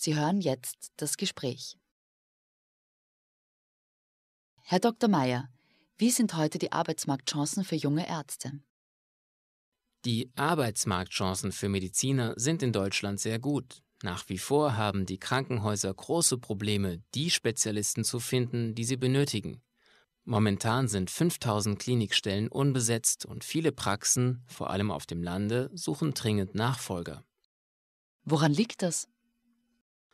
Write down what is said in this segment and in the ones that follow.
Sie hören jetzt das Gespräch. Herr Dr. Mayer, wie sind heute die Arbeitsmarktchancen für junge Ärzte? Die Arbeitsmarktchancen für Mediziner sind in Deutschland sehr gut. Nach wie vor haben die Krankenhäuser große Probleme, die Spezialisten zu finden, die sie benötigen. Momentan sind 5000 Klinikstellen unbesetzt und viele Praxen, vor allem auf dem Lande, suchen dringend Nachfolger. Woran liegt das?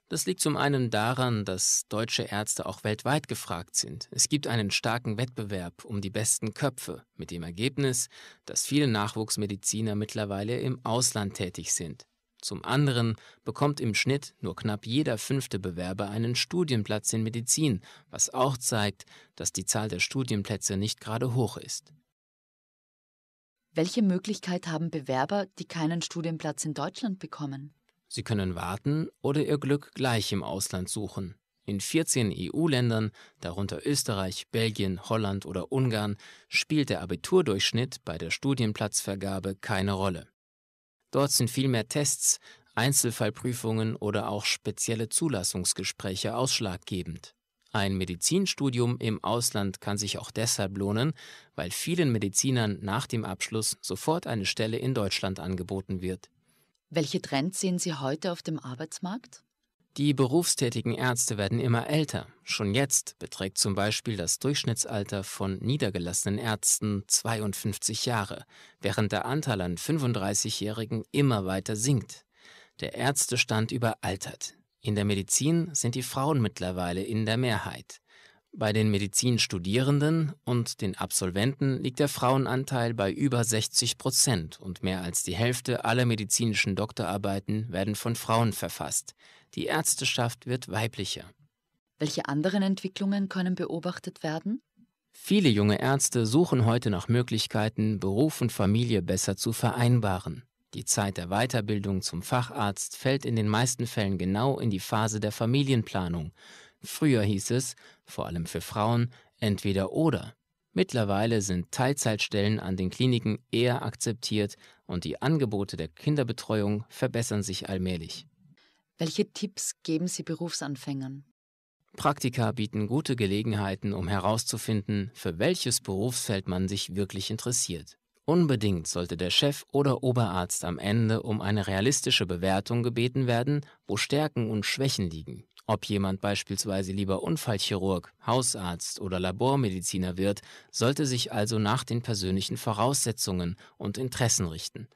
Das liegt zum einen daran, dass deutsche Ärzte auch weltweit gefragt sind. Es gibt einen starken Wettbewerb um die besten Köpfe, mit dem Ergebnis, dass viele Nachwuchsmediziner mittlerweile im Ausland tätig sind. Zum anderen bekommt im Schnitt nur knapp jeder fünfte Bewerber einen Studienplatz in Medizin, was auch zeigt, dass die Zahl der Studienplätze nicht gerade hoch ist. Welche Möglichkeit haben Bewerber, die keinen Studienplatz in Deutschland bekommen? Sie können warten oder Ihr Glück gleich im Ausland suchen. In 14 EU-Ländern, darunter Österreich, Belgien, Holland oder Ungarn, spielt der Abiturdurchschnitt bei der Studienplatzvergabe keine Rolle. Dort sind vielmehr Tests, Einzelfallprüfungen oder auch spezielle Zulassungsgespräche ausschlaggebend. Ein Medizinstudium im Ausland kann sich auch deshalb lohnen, weil vielen Medizinern nach dem Abschluss sofort eine Stelle in Deutschland angeboten wird. Welche Trends sehen Sie heute auf dem Arbeitsmarkt? Die berufstätigen Ärzte werden immer älter. Schon jetzt beträgt zum Beispiel das Durchschnittsalter von niedergelassenen Ärzten 52 Jahre, während der Anteil an 35-Jährigen immer weiter sinkt. Der Ärztestand überaltert. In der Medizin sind die Frauen mittlerweile in der Mehrheit. Bei den Medizinstudierenden und den Absolventen liegt der Frauenanteil bei über 60 Prozent und mehr als die Hälfte aller medizinischen Doktorarbeiten werden von Frauen verfasst. Die Ärzteschaft wird weiblicher. Welche anderen Entwicklungen können beobachtet werden? Viele junge Ärzte suchen heute nach Möglichkeiten, Beruf und Familie besser zu vereinbaren. Die Zeit der Weiterbildung zum Facharzt fällt in den meisten Fällen genau in die Phase der Familienplanung. Früher hieß es, vor allem für Frauen, entweder oder. Mittlerweile sind Teilzeitstellen an den Kliniken eher akzeptiert und die Angebote der Kinderbetreuung verbessern sich allmählich. Welche Tipps geben Sie Berufsanfängern? Praktika bieten gute Gelegenheiten, um herauszufinden, für welches Berufsfeld man sich wirklich interessiert. Unbedingt sollte der Chef oder Oberarzt am Ende um eine realistische Bewertung gebeten werden, wo Stärken und Schwächen liegen. Ob jemand beispielsweise lieber Unfallchirurg, Hausarzt oder Labormediziner wird, sollte sich also nach den persönlichen Voraussetzungen und Interessen richten.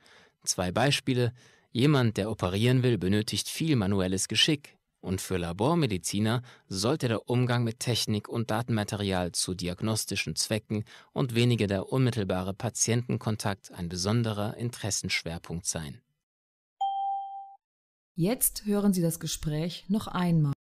Zwei Beispiele. Jemand, der operieren will, benötigt viel manuelles Geschick. Und für Labormediziner sollte der Umgang mit Technik und Datenmaterial zu diagnostischen Zwecken und weniger der unmittelbare Patientenkontakt ein besonderer Interessenschwerpunkt sein. Jetzt hören Sie das Gespräch noch einmal.